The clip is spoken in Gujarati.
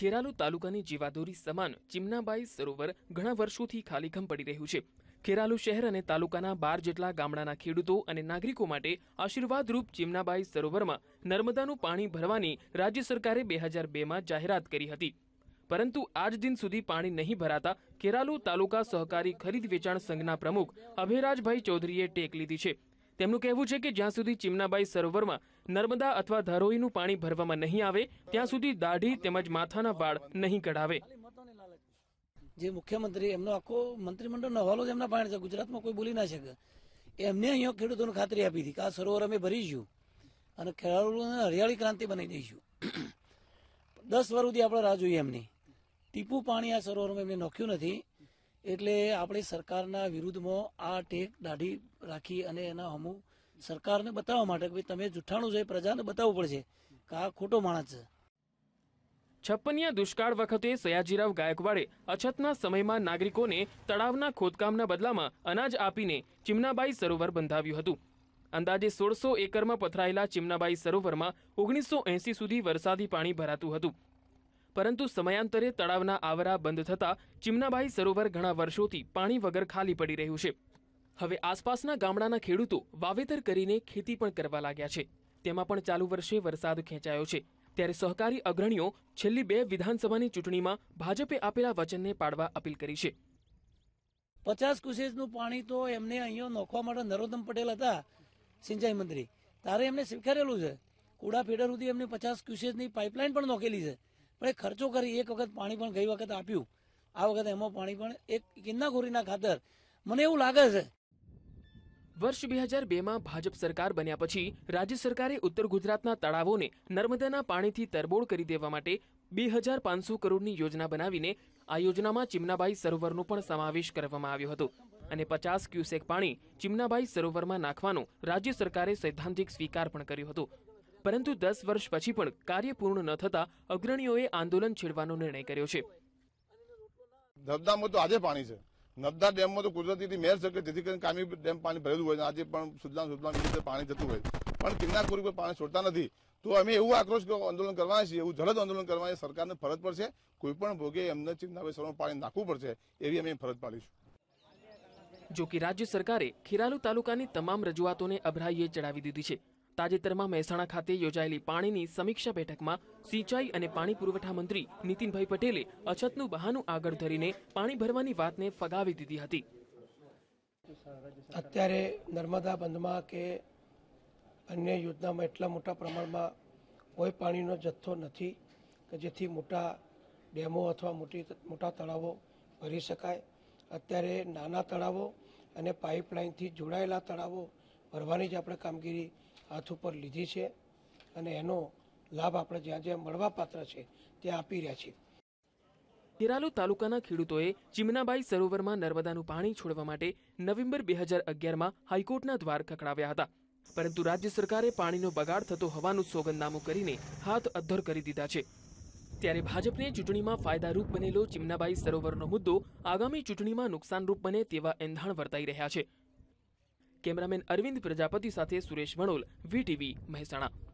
ખેરાલુ તાલુકાની જીવાદોરી સમાન ચિમનાબાઈ સરોવર ઘણા વર્ષોથી ખાલીખમ પડી રહ્યું છે ખેરાલુ શહેર અને તાલુકાના બાર જેટલા ગામડાના ખેડૂતો અને નાગરિકો માટે આશીર્વાદરૂપ ચિમનાબાઈ સરોવરમાં નર્મદાનું પાણી ભરવાની રાજ્ય સરકારે બે હજાર બેમાં જાહેરાત કરી હતી પરંતુ આજ દિન સુધી પાણી નહીં ભરાતા ખેરાલુ તાલુકા સહકારી ખરીદ વેચાણ સંઘના પ્રમુખ અભયરાજભાઈ ચૌધરીએ ટેક લીધી છે તેમનું કહેવું છે કે જ્યાં સુધી ચીમનાબાઈ સરોવરમાં નર્મદા અથવા ધારોઈનું પાણી ભરવામાં નહીં આવે ત્યાં સુધી દાઢી તેમજ માથાના વાળ નહીં કઢાવે જે મુખ્યમંત્રી એમનો આખો મંત્રીમંડળનો હવાલો જ એમના પાણી છે ગુજરાતમાં કોઈ બોલી ના શકે એમને અહીંયા ખેડૂતોને ખાતરી આપી હતી કે આ સરોવર અમે ભરીશું અને ખેડૂતોને હરિયાળી ક્રાંતિ બનાવી દઈશું દસ વર્ષ સુધી આપણે રાહ જોઈએ એમની ટીપું પાણી આ સરોવરમાં એમને નોખ્યું નથી એટલે આપણે સરકારના વિરુદ્ધમાં આ ટેક દાઢી રાખી અને એના હમુ સરકારને બતાવવા માટે કે તમે જુઠ્ઠાણું છે પ્રજાને બતાવવું પડશે કે આ ખોટો માણસ છે છપ્પનિયા દુષ્કાળ વખતે સયાજીરાવ ગાયકવાડે અછતના સમયમાં નાગરિકોને તળાવના ખોદકામના બદલામાં અનાજ આપીને ચિમનાબાઈ સરોવર બંધાવ્યું હતું અંદાજે સોળસો એકરમાં પથરાયેલા ચિમનાબાઈ સરોવરમાં ઓગણીસો એંસી સુધી વરસાદી પાણી ભરાતું હતું પરંતુ સમયાંતરે તળાવના આવરા બંધ થતાં ચીમનાબાઈ સરોવર ઘણા વર્ષોથી પાણી વગર ખાલી પડી રહ્યું છે હવે આસપાસના ગામડાના ખેડૂતો વાવેતર કરીને ખેતી પણ કરવા લાગ્યા છે તેમાં પણ ચાલુ વર્ષે વરસાદ ખેંચાયો છે ત્યારે સહકારી અગ્રણીઓ છેલ્લી બે વિધાનસભાની ચૂંટણીમાં ભાજપે આપેલા વચનને પાડવા અપીલ કરી છે પચાસ કુસેજનું પાણી તો એમને અહીંયા નોખવા માટે નરોત્તમ પટેલ હતા સિંચાઈ મંત્રી તારે એમને સ્વીકારેલું છે કુડા ફેડર સુધી એમને પચાસ ક્યુસેજની પાઇપલાઇન પણ નોખેલી છે પણ એ ખર્ચો કરી એક વખત પાણી પણ ગઈ વખત આપ્યું આ વખતે એમાં પાણી પણ એક કિન્નાખોરીના ખાતર મને એવું લાગે છે વર્ષ બે હજાર બેમાં ભાજપ સરકાર બન્યા પછી રાજ્ય સરકારે ઉત્તર ગુજરાતના તળાવોને નર્મદાના પાણીથી તરબોળ કરી દેવા માટે બે હજાર પાંચસો કરોડની યોજના બનાવીને આ યોજનામાં ચિમનાબાઈ સરોવરનો પણ સમાવેશ કરવામાં આવ્યો હતો અને પચાસ ક્યુસેક પાણી ચિમનાબાઈ સરોવરમાં નાખવાનો રાજ્ય સરકારે સૈદ્ધાંતિક સ્વીકાર પણ કર્યો હતો પરંતુ દસ વર્ષ પછી પણ કાર્ય પૂર્ણ ન થતાં અગ્રણીઓએ આંદોલન છેડવાનો નિર્ણય કર્યો છે નર્મદામાં તો આજે પાણી છે નર્મદા ડેમમાં તો કુદરતીથી મેર શકે તેથી કરીને કામી ડેમ પાણી ભરેલું હોય આજે પણ સુજલામ સુજલામ રીતે પાણી જતું હોય પણ કિન્નાખોરી પર પાણી છોડતા નથી તો અમે એવું આક્રોશ આંદોલન કરવાના છીએ એવું જલદ આંદોલન કરવાની સરકારને ફરજ પડશે કોઈ પણ ભોગે એમને ચિંતાવેસરનું પાણી નાખવું પડશે એવી અમે ફરજ પાડીશું જો કે રાજ્ય સરકારે ખીરાલુ તાલુકાની તમામ રજૂઆતોને અભરાઈએ ચડાવી દીધી છે તાજેતરમાં મહેસાણા ખાતે યોજાયેલી પાણીની સમીક્ષા બેઠકમાં સિંચાઈ અને પાણી પુરવઠા મંત્રી નીતિનભાઈ પટેલે અછતનું બહાનું આગળ ધરીને પાણી ભરવાની વાતને ફગાવી દીધી હતી અત્યારે નર્મદા બંધમાં કે અન્ય યોજનામાં એટલા મોટા પ્રમાણમાં કોઈ પાણીનો જથ્થો નથી કે જેથી મોટા ડેમો અથવા મોટી મોટા તળાવો ભરી શકાય અત્યારે નાના તળાવો અને પાઇપલાઇનથી જોડાયેલા તળાવો ભરવાની જ આપણે કામગીરી હાથ ઉપર લીધી છે અને એનો લાભ આપણે જ્યાં જ્યાં મળવાપાત્ર છે ત્યાં આપી રહ્યા છીએ ખેરાલુ તાલુકાના ખેડૂતોએ ચીમનાબાઈ સરોવરમાં નર્મદાનું પાણી છોડવા માટે નવેમ્બર બે હજાર અગિયારમાં હાઈકોર્ટના દ્વાર ખખડાવ્યા હતા પરંતુ રાજ્ય સરકારે પાણીનો બગાડ થતો હોવાનું સોગંદનામું કરીને હાથ અધ્ધર કરી દીધા છે ત્યારે ભાજપને ચૂંટણીમાં ફાયદારૂપ બનેલો ચીમનાબાઈ સરોવરનો મુદ્દો આગામી ચૂંટણીમાં નુકસાનરૂપ બને તેવા એંધાણ વર્તાઈ રહ્યા છે કેમેરામેન અરવિંદ પ્રજાપતિ સાથે સુરેશ વણોલ વીટીવી મહેસાણા